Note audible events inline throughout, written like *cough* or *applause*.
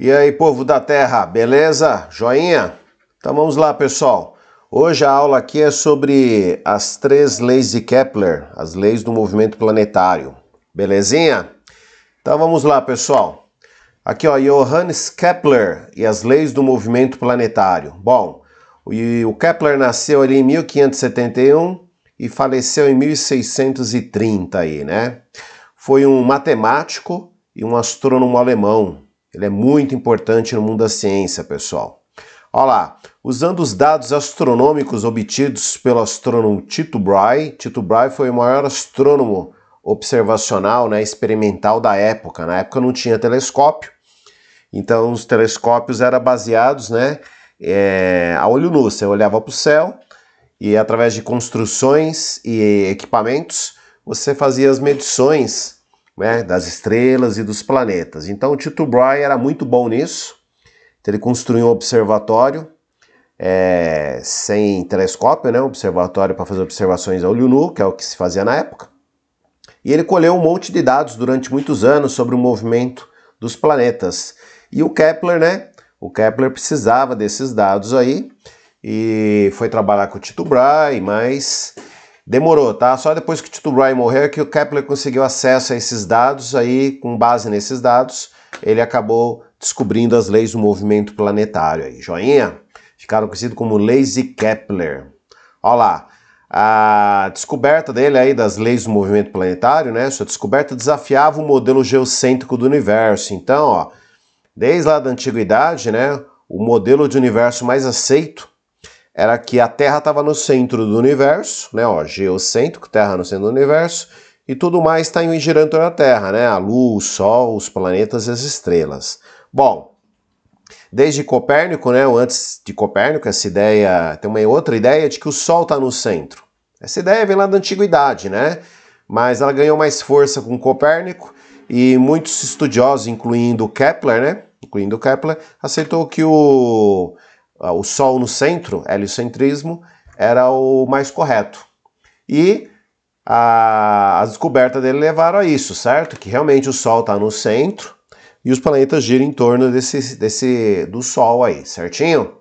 E aí, povo da terra, beleza? Joinha? Então vamos lá, pessoal. Hoje a aula aqui é sobre as três leis de Kepler, as leis do movimento planetário. Belezinha? Então vamos lá, pessoal. Aqui, ó, Johannes Kepler e as leis do movimento planetário. Bom, o Kepler nasceu ali em 1571 e faleceu em 1630 aí, né? Foi um matemático e um astrônomo alemão ele é muito importante no mundo da ciência, pessoal. Olha lá, usando os dados astronômicos obtidos pelo astrônomo Tito Brahe, Tito Brahe foi o maior astrônomo observacional, né, experimental da época. Na época não tinha telescópio, então os telescópios eram baseados, né, é, a olho nu. Você olhava para o céu e através de construções e equipamentos você fazia as medições né, das estrelas e dos planetas. Então, o Tito Brahe era muito bom nisso. Então, ele construiu um observatório é, sem telescópio, né, um observatório para fazer observações a olho nu, que é o que se fazia na época. E ele colheu um monte de dados durante muitos anos sobre o movimento dos planetas. E o Kepler, né? O Kepler precisava desses dados aí e foi trabalhar com o Tito Brahe, mas Demorou, tá? Só depois que o Tito Bryan morreu é que o Kepler conseguiu acesso a esses dados, aí com base nesses dados, ele acabou descobrindo as leis do movimento planetário aí, joinha? Ficaram conhecidos como leis de Kepler. Olha lá, a descoberta dele aí das leis do movimento planetário, né? Sua descoberta desafiava o modelo geocêntrico do universo. Então, ó, desde lá da antiguidade, né, o modelo de universo mais aceito era que a Terra estava no centro do universo, né? Ó, geocêntrico, Terra no centro do universo, e tudo mais está em girando na Terra, né? A Lua, o Sol, os planetas e as estrelas. Bom, desde Copérnico, né? Ou antes de Copérnico, essa ideia tem uma outra ideia de que o Sol está no centro. Essa ideia vem lá da antiguidade, né? Mas ela ganhou mais força com Copérnico e muitos estudiosos, incluindo Kepler, né? Incluindo Kepler, aceitou que o ah, o Sol no centro, heliocentrismo, era o mais correto. E a, as descobertas dele levaram a isso, certo? Que realmente o Sol está no centro e os planetas giram em torno desse, desse do Sol aí, certinho?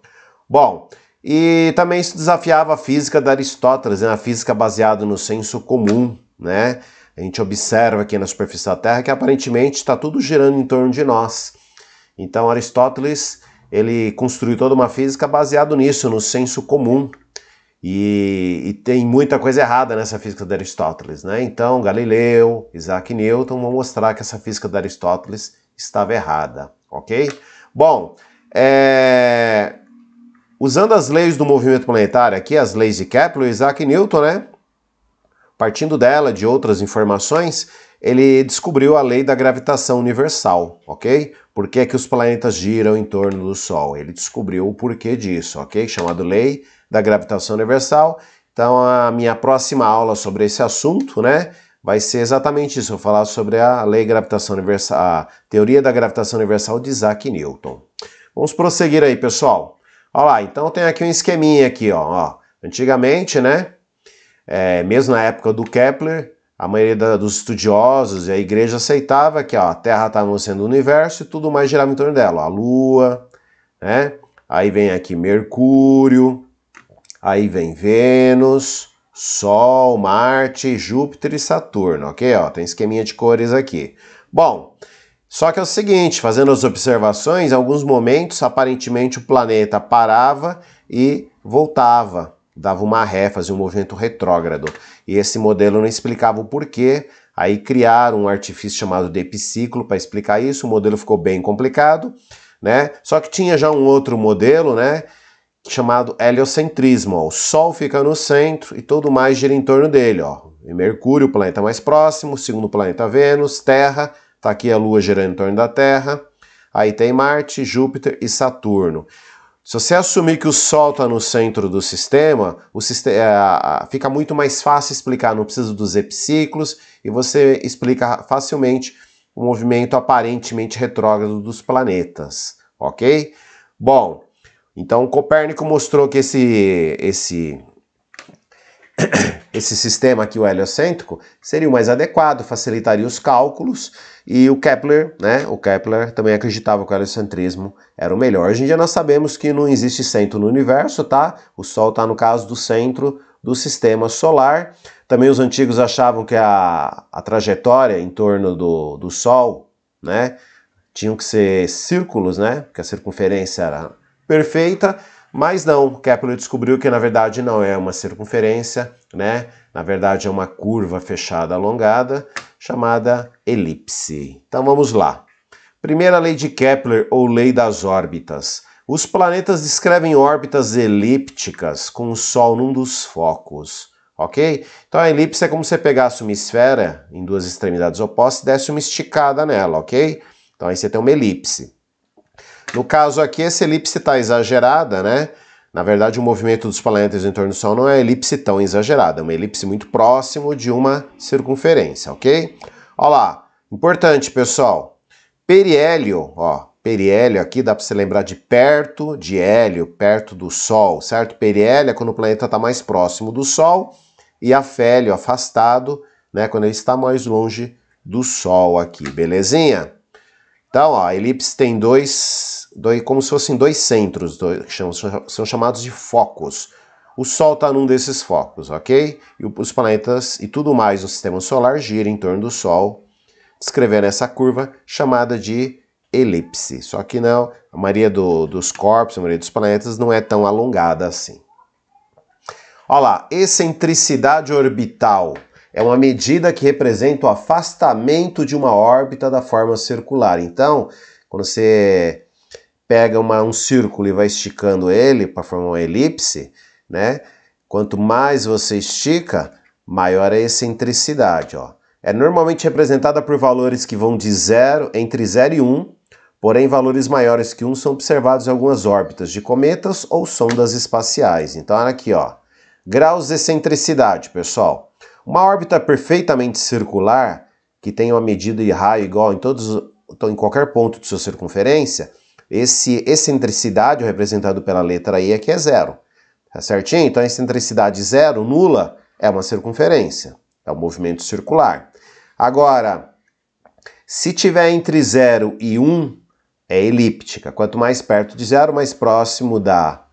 Bom, e também se desafiava a física de Aristóteles, né? a física baseada no senso comum, né? A gente observa aqui na superfície da Terra que aparentemente está tudo girando em torno de nós. Então Aristóteles ele construiu toda uma física baseado nisso, no senso comum. E, e, tem muita coisa errada nessa física de Aristóteles, né? Então, Galileu, Isaac Newton vão mostrar que essa física de Aristóteles estava errada, ok? Bom, é... usando as leis do movimento planetário aqui, as leis de Kepler, Isaac Newton, né? Partindo dela, de outras informações, ele descobriu a lei da gravitação universal, ok? Por que, é que os planetas giram em torno do Sol? Ele descobriu o porquê disso, ok? Chamado lei da gravitação universal. Então a minha próxima aula sobre esse assunto, né? Vai ser exatamente isso. Eu vou falar sobre a lei gravitação universal, a teoria da gravitação universal de Isaac Newton. Vamos prosseguir aí, pessoal. Olha lá, então tem aqui um esqueminha aqui, ó. ó. Antigamente, né? É, mesmo na época do Kepler, a maioria da, dos estudiosos e a igreja aceitava que ó, a Terra estava tá no centro do universo e tudo mais girava em torno dela. Ó, a Lua, né? Aí vem aqui Mercúrio, aí vem Vênus, Sol, Marte, Júpiter e Saturno, ok? Ó, tem esqueminha de cores aqui. Bom, só que é o seguinte, fazendo as observações, em alguns momentos aparentemente o planeta parava e voltava dava uma ré, fazia um movimento retrógrado. E esse modelo não explicava o porquê, aí criaram um artifício chamado de epiciclo para explicar isso, o modelo ficou bem complicado, né? Só que tinha já um outro modelo, né? Chamado heliocentrismo, ó. o Sol fica no centro e todo mais gira em torno dele, ó. E Mercúrio, o planeta mais próximo, segundo planeta Vênus, Terra, tá aqui a Lua girando em torno da Terra, aí tem Marte, Júpiter e Saturno. Se você assumir que o Sol está no centro do sistema, o sistema é, fica muito mais fácil explicar, não precisa dos epiciclos, e você explica facilmente o movimento aparentemente retrógrado dos planetas, ok? Bom, então Copérnico mostrou que esse, esse *clears throat* Esse sistema aqui, o heliocêntrico, seria o mais adequado, facilitaria os cálculos, e o Kepler, né? O Kepler também acreditava que o heliocentrismo era o melhor. Hoje em dia nós sabemos que não existe centro no universo, tá? O Sol está no caso do centro do sistema solar. Também os antigos achavam que a, a trajetória em torno do, do Sol, né? Tinham que ser círculos, né? Porque a circunferência era perfeita. Mas não, Kepler descobriu que na verdade não é uma circunferência, né? Na verdade é uma curva fechada alongada chamada elipse. Então vamos lá. Primeira lei de Kepler ou lei das órbitas. Os planetas descrevem órbitas elípticas com o Sol num dos focos, ok? Então a elipse é como se você pegasse uma esfera em duas extremidades opostas e desse uma esticada nela, ok? Então aí você tem uma elipse. No caso aqui, essa elipse está exagerada, né? Na verdade, o movimento dos planetas em torno do Sol não é elipse tão exagerada, é uma elipse muito próximo de uma circunferência, ok? Olha lá, importante, pessoal. Periélio, ó, periélio aqui dá para se lembrar de perto de hélio, perto do Sol, certo? Periélio é quando o planeta está mais próximo do Sol e afélio, afastado, né, quando ele está mais longe do Sol aqui, belezinha? Então, ó, a elipse tem dois, dois como se fossem dois centros, dois, são, são chamados de focos. O Sol está num desses focos, ok? E os planetas e tudo mais no sistema solar gira em torno do Sol, descrevendo essa curva chamada de elipse. Só que não, a maioria do, dos corpos, a maioria dos planetas não é tão alongada assim. Olha lá, excentricidade orbital é uma medida que representa o afastamento de uma órbita da forma circular. Então, quando você pega uma, um círculo e vai esticando ele para formar uma elipse, né? Quanto mais você estica, maior é a excentricidade, ó. É normalmente representada por valores que vão de zero, entre 0 e 1, um, porém valores maiores que 1 um são observados em algumas órbitas de cometas ou sondas espaciais. Então, olha aqui, ó. Graus de excentricidade, pessoal. Uma órbita perfeitamente circular, que tem uma medida de raio igual em todos, então, em qualquer ponto de sua circunferência, esse excentricidade representado pela letra E aqui é zero. Tá certinho? Então a excentricidade zero, nula, é uma circunferência, é um movimento circular. Agora, se tiver entre 0 e 1, um, é elíptica. Quanto mais perto de zero, mais próximo da,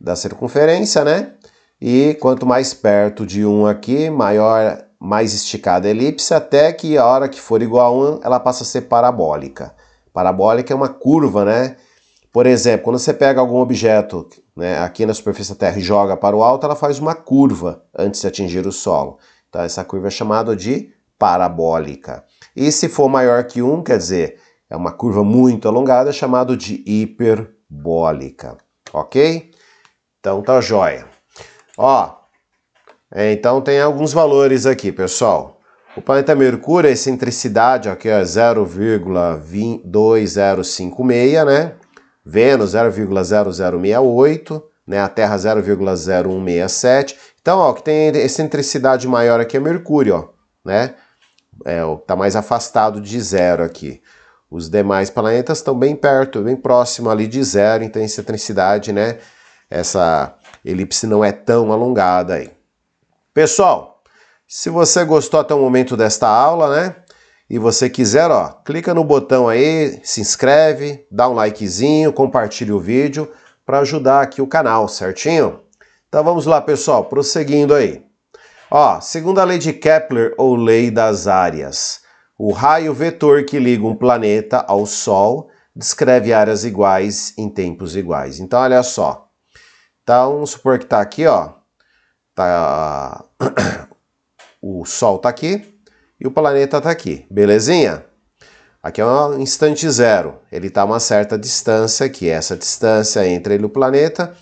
da circunferência, né? E quanto mais perto de 1 aqui, maior, mais esticada a elipse, até que a hora que for igual a 1, ela passa a ser parabólica. Parabólica é uma curva, né? Por exemplo, quando você pega algum objeto né, aqui na superfície da Terra e joga para o alto, ela faz uma curva antes de atingir o solo. Então, essa curva é chamada de parabólica. E se for maior que 1, quer dizer, é uma curva muito alongada, é chamado de hiperbólica. Ok? Então tá jóia. Ó, é, então tem alguns valores aqui, pessoal. O planeta Mercúrio, a é excentricidade aqui é 0,2056, né? Vênus 0,0068, né? A Terra 0,0167. Então, ó, o que tem excentricidade maior aqui é Mercúrio, ó, né? É, ó, tá mais afastado de zero aqui. Os demais planetas estão bem perto, bem próximo ali de zero, então a excentricidade, né? Essa elipse não é tão alongada aí. Pessoal, se você gostou até o momento desta aula, né? E você quiser, ó, clica no botão aí, se inscreve, dá um likezinho, compartilha o vídeo para ajudar aqui o canal, certinho? Então vamos lá, pessoal, prosseguindo aí. Ó, segundo a lei de Kepler ou lei das áreas, o raio vetor que liga um planeta ao Sol descreve áreas iguais em tempos iguais. Então olha só, então, vamos supor que está aqui, ó. Tá, ah, o Sol está aqui e o planeta está aqui, belezinha? Aqui é um instante zero, ele está a uma certa distância aqui. É essa distância entre ele e o planeta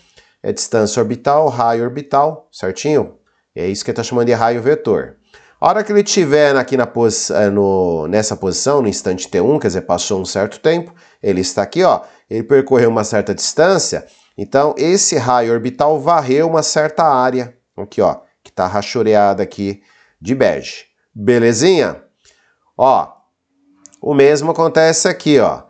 é distância orbital, raio orbital, certinho? É isso que ele está chamando de raio vetor. A hora que ele estiver aqui na posi eh, no, nessa posição, no instante T1, quer dizer, passou um certo tempo, ele está aqui, ó, ele percorreu uma certa distância, então, esse raio orbital varreu uma certa área, aqui ó, que está rachoreada aqui de bege. Belezinha? Ó, o mesmo acontece aqui, ó.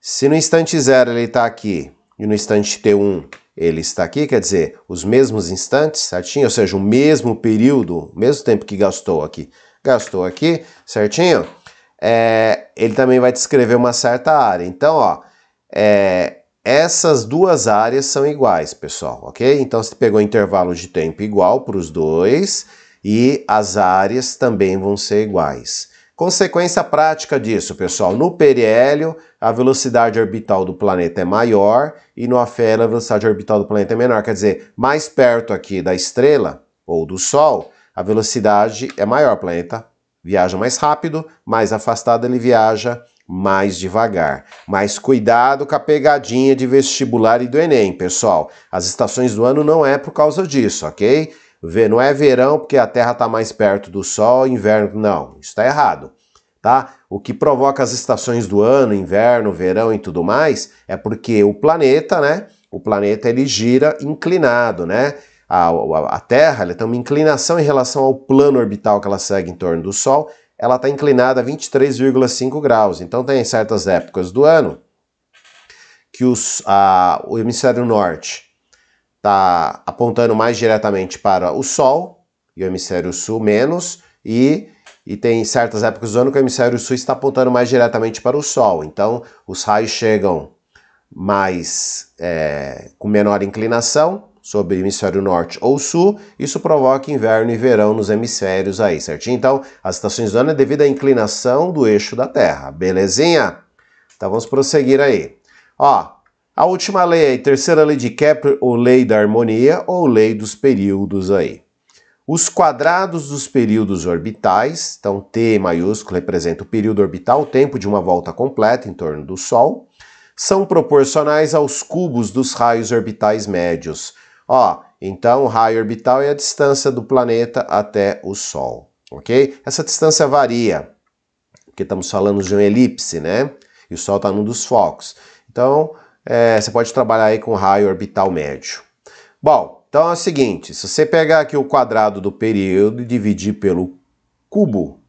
Se no instante zero ele está aqui e no instante T1 ele está aqui, quer dizer, os mesmos instantes, certinho? Ou seja, o mesmo período, o mesmo tempo que gastou aqui, gastou aqui, certinho? É, ele também vai descrever uma certa área. Então, ó, é, essas duas áreas são iguais, pessoal, ok? Então você pegou intervalo de tempo igual para os dois e as áreas também vão ser iguais. Consequência prática disso, pessoal, no periélio a velocidade orbital do planeta é maior e no afélio a velocidade orbital do planeta é menor, quer dizer, mais perto aqui da estrela ou do Sol, a velocidade é maior, o planeta viaja mais rápido, mais afastado ele viaja mais devagar. Mas cuidado com a pegadinha de vestibular e do Enem, pessoal. As estações do ano não é por causa disso, ok? Não é verão porque a Terra está mais perto do Sol, inverno. Não, isso está errado. Tá? O que provoca as estações do ano, inverno, verão e tudo mais, é porque o planeta, né? O planeta ele gira inclinado, né? A, a, a Terra ela tem uma inclinação em relação ao plano orbital que ela segue em torno do Sol, ela está inclinada a 23,5 graus. Então tem certas épocas do ano que os, a, o hemisfério norte está apontando mais diretamente para o Sol e o hemisfério sul menos, e, e tem certas épocas do ano que o hemisfério sul está apontando mais diretamente para o Sol. Então os raios chegam mais é, com menor inclinação sobre o hemisfério norte ou sul, isso provoca inverno e verão nos hemisférios aí, certinho? Então, as estações do ano é devido à inclinação do eixo da Terra, belezinha? Então vamos prosseguir aí. Ó, a última lei aí, terceira lei de Kepler, ou lei da harmonia, ou lei dos períodos aí. Os quadrados dos períodos orbitais, então T maiúsculo representa o período orbital, o tempo de uma volta completa em torno do Sol, são proporcionais aos cubos dos raios orbitais médios. Ó, então o raio orbital é a distância do planeta até o Sol, ok? Essa distância varia, porque estamos falando de uma elipse, né? E o Sol está num dos focos. Então, é, você pode trabalhar aí com raio orbital médio. Bom, então é o seguinte, se você pegar aqui o quadrado do período e dividir pelo cubo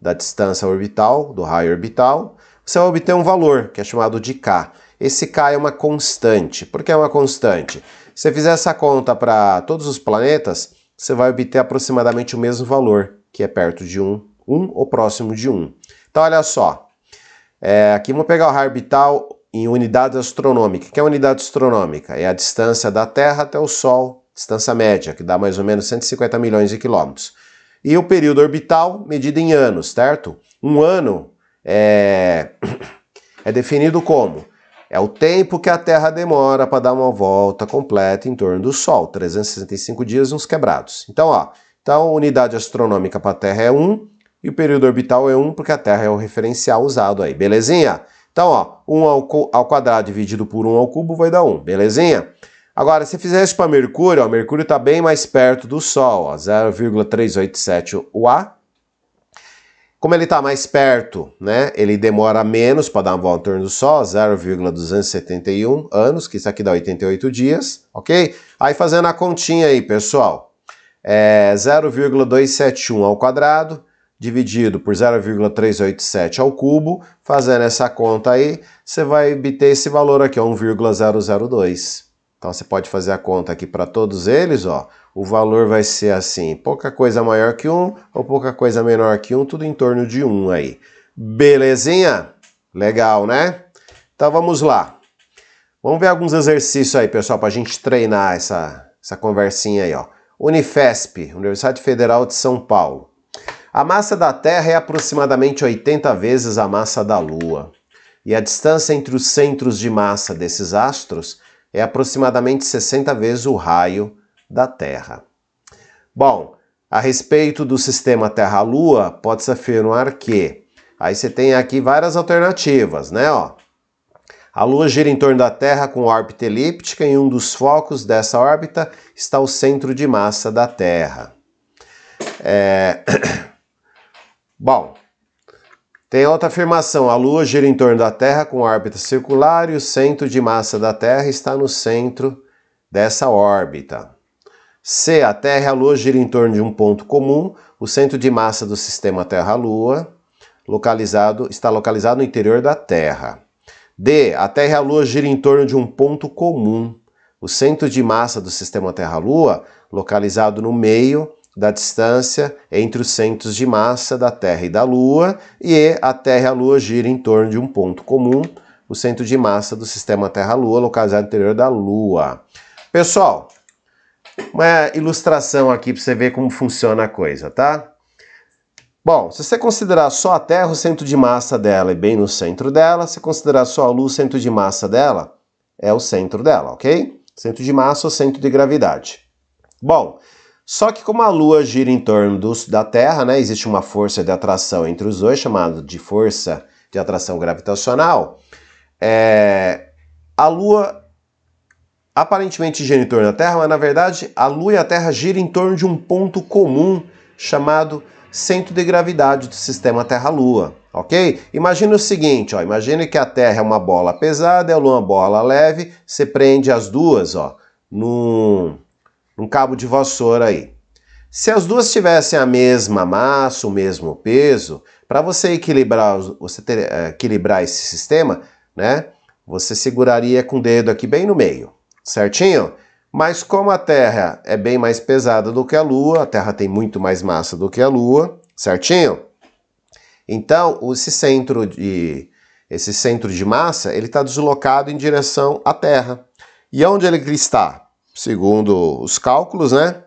da distância orbital, do raio orbital, você vai obter um valor que é chamado de K. Esse K é uma constante. Por que é uma constante? Se você fizer essa conta para todos os planetas, você vai obter aproximadamente o mesmo valor, que é perto de 1, 1 ou próximo de 1. Então, olha só. É, aqui vamos pegar o raio orbital em unidade astronômica. O que é unidade astronômica? É a distância da Terra até o Sol, distância média, que dá mais ou menos 150 milhões de quilômetros. E o período orbital, medido em anos, certo? Um ano é, *coughs* é definido como é o tempo que a Terra demora para dar uma volta completa em torno do Sol, 365 dias e uns quebrados. Então, ó, então a unidade astronômica para a Terra é 1 e o período orbital é 1 porque a Terra é o referencial usado aí, belezinha? Então, ó, 1 ao quadrado dividido por 1 ao cubo vai dar 1, belezinha? Agora, se fizer isso para Mercúrio, ó, Mercúrio está bem mais perto do Sol, 0,387 UA, como ele está mais perto, né, ele demora menos para dar uma volta em torno do Sol, 0,271 anos, que isso aqui dá 88 dias, ok? Aí fazendo a continha aí, pessoal, é 0,271 ao quadrado, dividido por 0,387 ao cubo, fazendo essa conta aí, você vai obter esse valor aqui, 1,002. Então você pode fazer a conta aqui para todos eles, ó, o valor vai ser assim, pouca coisa maior que 1 ou pouca coisa menor que 1, tudo em torno de 1 aí. Belezinha? Legal, né? Então vamos lá. Vamos ver alguns exercícios aí, pessoal, para a gente treinar essa, essa conversinha aí, ó. Unifesp, Universidade Federal de São Paulo. A massa da Terra é aproximadamente 80 vezes a massa da Lua. E a distância entre os centros de massa desses astros é aproximadamente 60 vezes o raio da Terra. Bom, a respeito do sistema Terra-Lua, pode-se afirmar que aí você tem aqui várias alternativas, né? Ó. A Lua gira em torno da Terra com órbita elíptica e um dos focos dessa órbita está o centro de massa da Terra. É... *coughs* Bom, tem outra afirmação: a Lua gira em torno da Terra com órbita circular e o centro de massa da Terra está no centro dessa órbita. C. A Terra e a Lua giram em torno de um ponto comum, o centro de massa do sistema Terra-Lua, localizado, está localizado no interior da Terra. D. A Terra e a Lua giram em torno de um ponto comum. O centro de massa do sistema Terra-Lua, localizado no meio da distância entre os centros de massa da Terra e da Lua, e A Terra e a Lua giram em torno de um ponto comum, o centro de massa do sistema Terra-Lua, localizado no interior da Lua. Pessoal, uma ilustração aqui para você ver como funciona a coisa, tá? Bom, se você considerar só a Terra o centro de massa dela e é bem no centro dela, se considerar só a Lua o centro de massa dela, é o centro dela, ok? Centro de massa ou centro de gravidade. Bom, só que como a Lua gira em torno da Terra, né, existe uma força de atração entre os dois, chamada de força de atração gravitacional, é, a Lua aparentemente gira em torno da Terra, mas na verdade a Lua e a Terra giram em torno de um ponto comum chamado centro de gravidade do sistema Terra-Lua, ok? Imagina o seguinte, ó, imagine que a Terra é uma bola pesada, a Lua é uma bola leve, você prende as duas, ó, num, num cabo de vassoura aí. Se as duas tivessem a mesma massa, o mesmo peso, para você equilibrar, você ter, eh, equilibrar esse sistema, né? Você seguraria com o dedo aqui bem no meio certinho? Mas como a Terra é bem mais pesada do que a Lua, a Terra tem muito mais massa do que a Lua, certinho? Então, esse centro de, esse centro de massa ele está deslocado em direção à Terra. E onde ele está? Segundo os cálculos, né?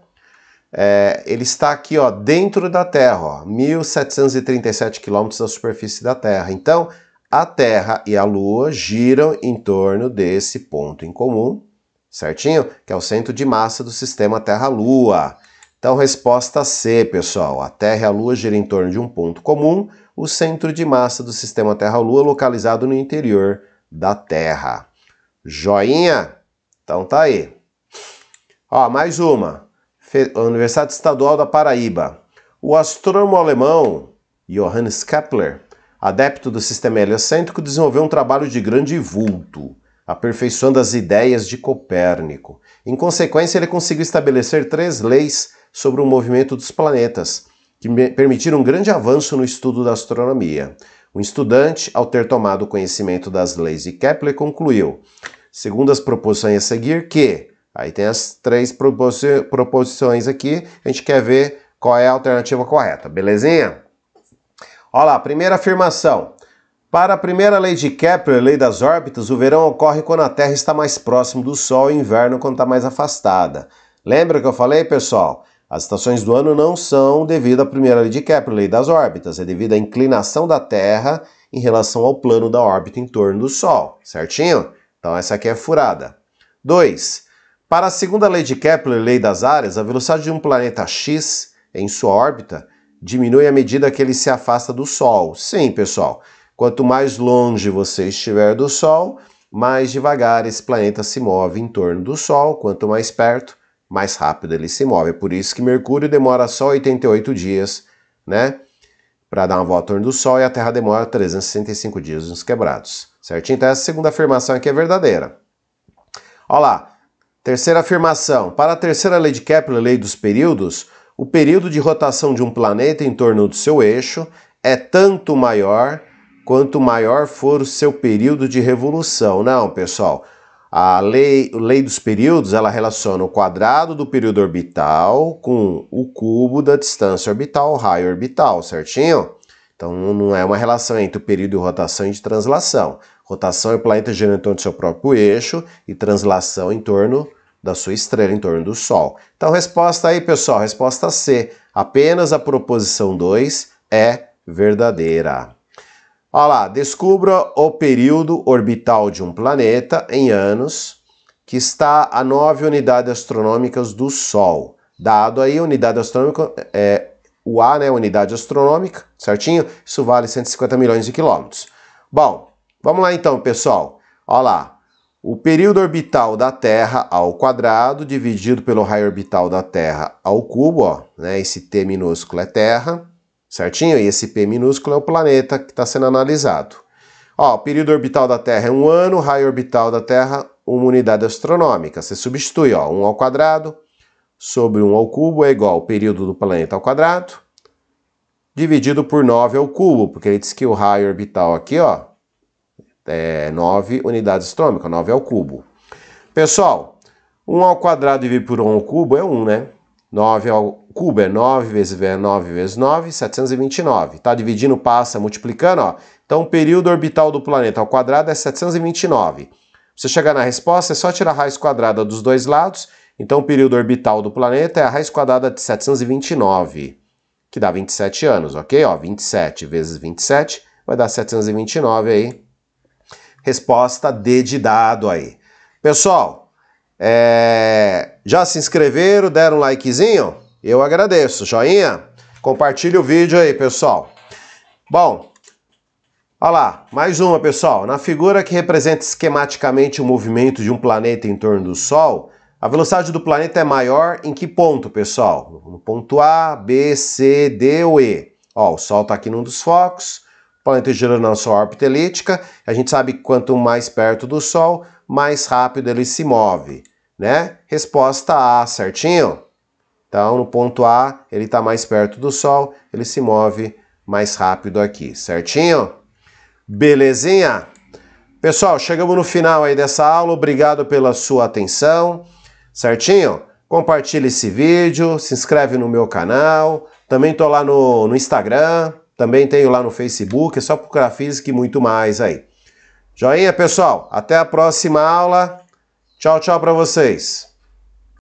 É, ele está aqui ó, dentro da Terra, ó, 1.737 quilômetros da superfície da Terra. Então, a Terra e a Lua giram em torno desse ponto em comum, certinho? Que é o centro de massa do sistema Terra-Lua. Então, resposta C, pessoal. A Terra e a Lua giram em torno de um ponto comum, o centro de massa do sistema Terra-Lua, localizado no interior da Terra. Joinha? Então tá aí. Ó, mais uma. Universidade Estadual da Paraíba. O astrônomo alemão Johannes Kepler, adepto do sistema heliocêntrico, desenvolveu um trabalho de grande vulto aperfeiçoando as ideias de Copérnico. Em consequência, ele conseguiu estabelecer três leis sobre o movimento dos planetas, que permitiram um grande avanço no estudo da astronomia. Um estudante, ao ter tomado conhecimento das leis de Kepler, concluiu, segundo as proposições a seguir, que. Aí tem as três proposições aqui, a gente quer ver qual é a alternativa correta, belezinha? Olha lá, primeira afirmação. Para a primeira lei de Kepler, lei das órbitas, o verão ocorre quando a Terra está mais próximo do Sol e o inverno quando está mais afastada. Lembra que eu falei, pessoal? As estações do ano não são devido à primeira lei de Kepler, lei das órbitas, é devido à inclinação da Terra em relação ao plano da órbita em torno do Sol, certinho? Então essa aqui é furada. 2. Para a segunda lei de Kepler, lei das áreas, a velocidade de um planeta X em sua órbita diminui à medida que ele se afasta do Sol. Sim, pessoal. Quanto mais longe você estiver do Sol, mais devagar esse planeta se move em torno do Sol, quanto mais perto, mais rápido ele se move. É por isso que Mercúrio demora só 88 dias, né? Para dar uma volta em torno do Sol e a Terra demora 365 dias nos quebrados. Certinho? Então, essa segunda afirmação aqui é verdadeira. Olha lá. Terceira afirmação. Para a terceira lei de Kepler, lei dos períodos, o período de rotação de um planeta em torno do seu eixo é tanto maior quanto maior for o seu período de revolução. Não, pessoal. A lei, a lei dos períodos ela relaciona o quadrado do período orbital com o cubo da distância orbital, raio orbital, certinho? Então não é uma relação entre o período de rotação e de translação. Rotação é o planeta girando em torno do seu próprio eixo e translação em torno da sua estrela, em torno do Sol. Então resposta aí, pessoal, resposta C. Apenas a proposição 2 é verdadeira. Olha lá, descubra o período orbital de um planeta em anos que está a 9 unidades astronômicas do Sol. Dado aí, unidade astronômica é o A, né, unidade astronômica, certinho? Isso vale 150 milhões de quilômetros. Bom, vamos lá então, pessoal. Olha lá, o período orbital da Terra ao quadrado dividido pelo raio orbital da Terra ao cubo, ó, né, esse T minúsculo é Terra, certinho? E esse P minúsculo é o planeta que está sendo analisado. Ó, o período orbital da Terra é um ano, raio orbital da Terra, uma unidade astronômica. Você substitui, ó, 1 ao quadrado sobre 1 ao cubo é igual ao período do planeta ao quadrado, dividido por 9 ao cubo, porque ele diz que o raio orbital aqui, ó, é 9 unidades astronômicas, 9 ao cubo. Pessoal, 1 ao quadrado dividido por 1 ao cubo é 1, né? 9 ao cubo é 9 vezes 9 é vezes 9, 729. Tá dividindo, passa, multiplicando, ó. Então o período orbital do planeta ao quadrado é 729. você chegar na resposta, é só tirar a raiz quadrada dos dois lados. Então o período orbital do planeta é a raiz quadrada de 729, que dá 27 anos, ok? Ó, 27 vezes 27 vai dar 729 aí. Resposta D de dado aí. Pessoal, é... já se inscreveram, deram um likezinho? Eu agradeço, joinha? Compartilhe o vídeo aí, pessoal. Bom, olha lá, mais uma, pessoal. Na figura que representa esquematicamente o movimento de um planeta em torno do Sol, a velocidade do planeta é maior em que ponto, pessoal? No ponto A, B, C, D ou E. Ó, o Sol está aqui num dos focos, o planeta girando na sua órbita elíptica. A gente sabe que quanto mais perto do Sol, mais rápido ele se move, né? Resposta A, certinho? Então, no ponto A, ele está mais perto do Sol, ele se move mais rápido aqui, certinho? Belezinha? Pessoal, chegamos no final aí dessa aula. Obrigado pela sua atenção. Certinho? Compartilhe esse vídeo, se inscreve no meu canal. Também estou lá no, no Instagram, também tenho lá no Facebook, é só procurar Física e muito mais aí. Joinha, pessoal. Até a próxima aula. Tchau, tchau para vocês.